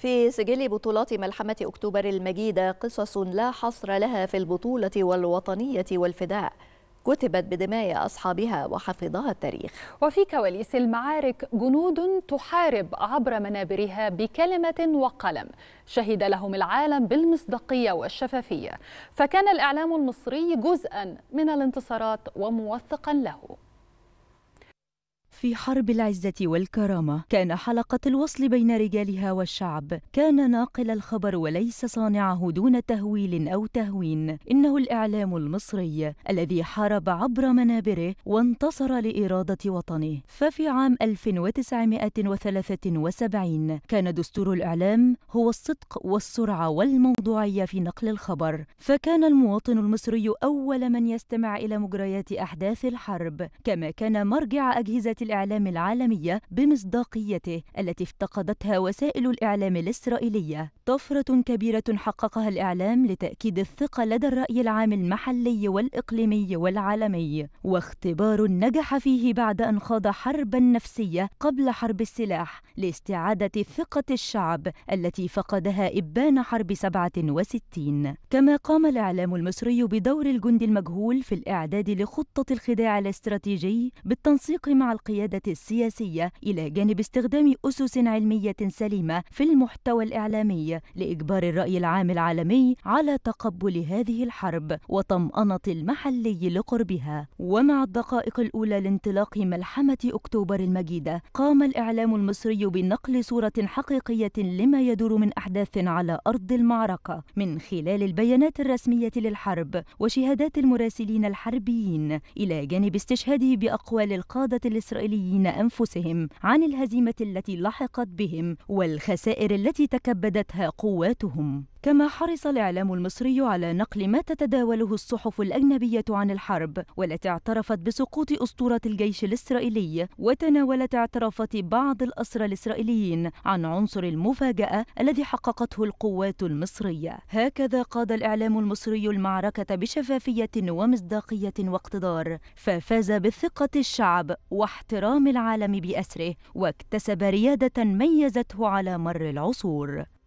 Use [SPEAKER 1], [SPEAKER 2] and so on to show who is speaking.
[SPEAKER 1] في سجل بطولات ملحمة أكتوبر المجيدة قصص لا حصر لها في
[SPEAKER 2] البطولة والوطنية والفداء كتبت بدماء أصحابها وحفظها التاريخ وفي كواليس المعارك جنود تحارب عبر منابرها بكلمة وقلم شهد لهم العالم بالمصداقية والشفافية فكان الإعلام المصري جزءا من الانتصارات وموثقا له
[SPEAKER 1] في حرب العزة والكرامة كان حلقة الوصل بين رجالها والشعب كان ناقل الخبر وليس صانعه دون تهويل أو تهوين إنه الإعلام المصري الذي حارب عبر منابره وانتصر لإرادة وطنه ففي عام 1973 كان دستور الإعلام هو الصدق والسرعة والموضوعية في نقل الخبر فكان المواطن المصري أول من يستمع إلى مجريات أحداث الحرب كما كان مرجع أجهزة الإعلام العالمية بمصداقيته التي افتقدتها وسائل الإعلام الإسرائيلية طفرة كبيرة حققها الإعلام لتأكيد الثقة لدى الرأي العام المحلي والإقليمي والعالمي واختبار نجح فيه بعد أن خاض حربا نفسية قبل حرب السلاح لاستعادة ثقة الشعب التي فقدها إبان حرب 67 كما قام الإعلام المصري بدور الجند المجهول في الإعداد لخطة الخداع الاستراتيجي بالتنسيق مع القيادة القيادة السياسية إلى جانب استخدام أسس علمية سليمة في المحتوى الإعلامي لإجبار الرأي العام العالمي على تقبل هذه الحرب وطمأنة المحلي لقربها ومع الدقائق الأولى لانطلاق ملحمة أكتوبر المجيدة قام الإعلام المصري بنقل صورة حقيقية لما يدور من أحداث على أرض المعركة من خلال البيانات الرسمية للحرب وشهادات المراسلين الحربيين إلى جانب استشهاده بأقوال القادة الإسرائيليين الإسرائيليين أنفسهم عن الهزيمة التي لحقت بهم والخسائر التي تكبدتها قواتهم كما حرص الإعلام المصري على نقل ما تتداوله الصحف الأجنبية عن الحرب والتي اعترفت بسقوط أسطورة الجيش الإسرائيلي وتناولت اعترافات بعض الأسرى الإسرائيليين عن عنصر المفاجأة الذي حققته القوات المصرية هكذا قاد الإعلام المصري المعركة بشفافية ومصداقية واقتدار ففاز بثقة الشعب واحترام العالم بأسره واكتسب ريادة ميزته على مر العصور